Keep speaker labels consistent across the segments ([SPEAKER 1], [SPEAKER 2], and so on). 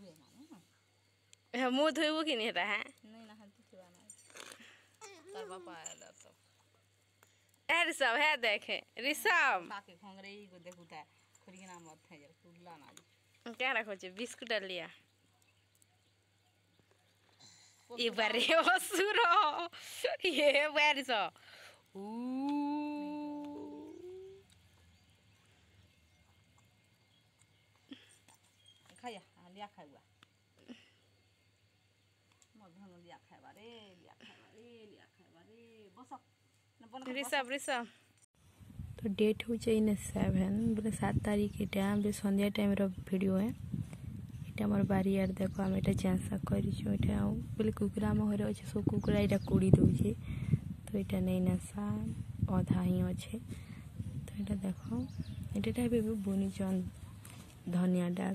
[SPEAKER 1] धुए ना मुँह धोबो कि नहीं रहा नहीं ना हल्दी धुआ तर बापा आया तो ए ऋषभ है देखे ऋषभ हाँ, बाकी घोंगरे को देखू ता तो खुरी ना मत है कुल्ला ना क्या रखो छे बिस्कुट लिया ये तो बरे असुरो ये बरे सो खाया লিয়া খাইবা তো ডেট হচ্ছে ইনে সেভেন বলে সাত তারিখ এটা বলে সন্ধ্যা টাইমের ভিডিও হ্যাঁ এটা আমার বাড়ি আর দেখো আমি এটা চাষা করেছি এটা বলে কুকুরা আমার ঘরে আছে সব কুকুরা এটা কুড়ি দেছে তো এটা নেই না সা অধা হি আছে তো এটা দেখো এটা এটা এবার বনিচন ধনিয়া ডাল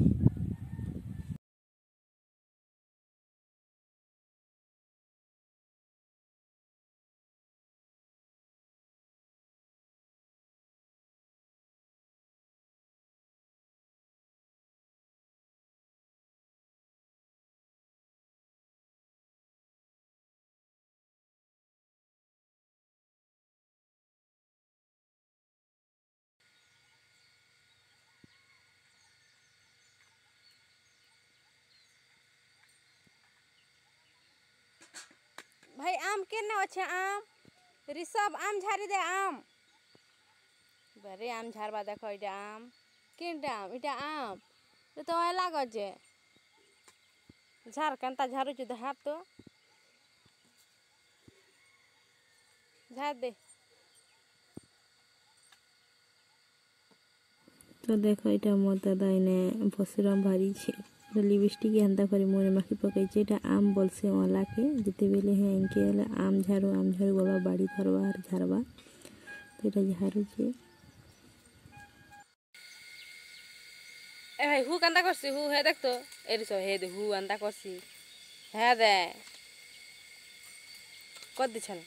[SPEAKER 1] ভাই আম কেনে অছে আম ঋষভ আম ঝাড়ি দে আম বারে আম ঝাড়বা দেখো এটা আম কেনটা আম এটা আম তো লাগছে ঝাড় কেনটা ঝাড়ুছি তো হাত তো ঝাড় দে তো দেখো এটা আমার দাদা এনে বসিরাম বাড়ি লিপস্টিক এন্তা করে মনে মাখি পকাইছে এটা আম বলছে ওলাকে যেতে বেলে হ্যাঁ এঁকে হলে আম ঝাড়ু আম ঝাড়ু বলবা বাড়ি ধরবা আর ঝাড়বা তো এটা ঝাড়ুছে এ ভাই হু কান্দা করছি হু হ্যাঁ দেখতো এর হে হু আন্দা করছি হ্যাঁ দে কত দিচ্ছ না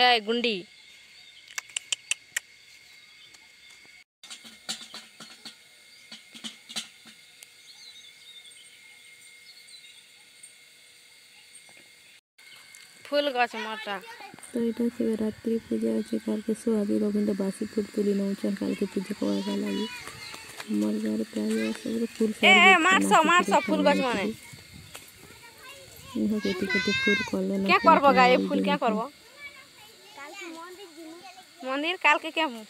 [SPEAKER 1] है गुंडी ফুল গাছ মোটা তো এটা হচ্ছে রাত্রি পূজা হচ্ছে কালকে সোহাবি রবীন্দ্র বাসি ফুল তুলে নেওছেন কালকে পুজো করার লাগে আমার ঘরে প্রায় সবগুলো ফুল মারছ মারছ ফুল গাছ মানে কেটে কেটে ফুল করলে না কে করবো গায়ে ফুল কে করবো मंदिर कल के क्या कल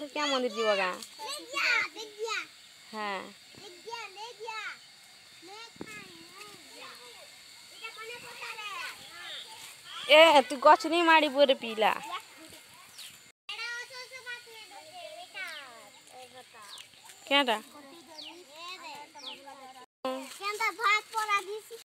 [SPEAKER 1] के क्या मंदिर जीवगा हाँ ए तू गच नहीं मारी बोरे पीला क्या था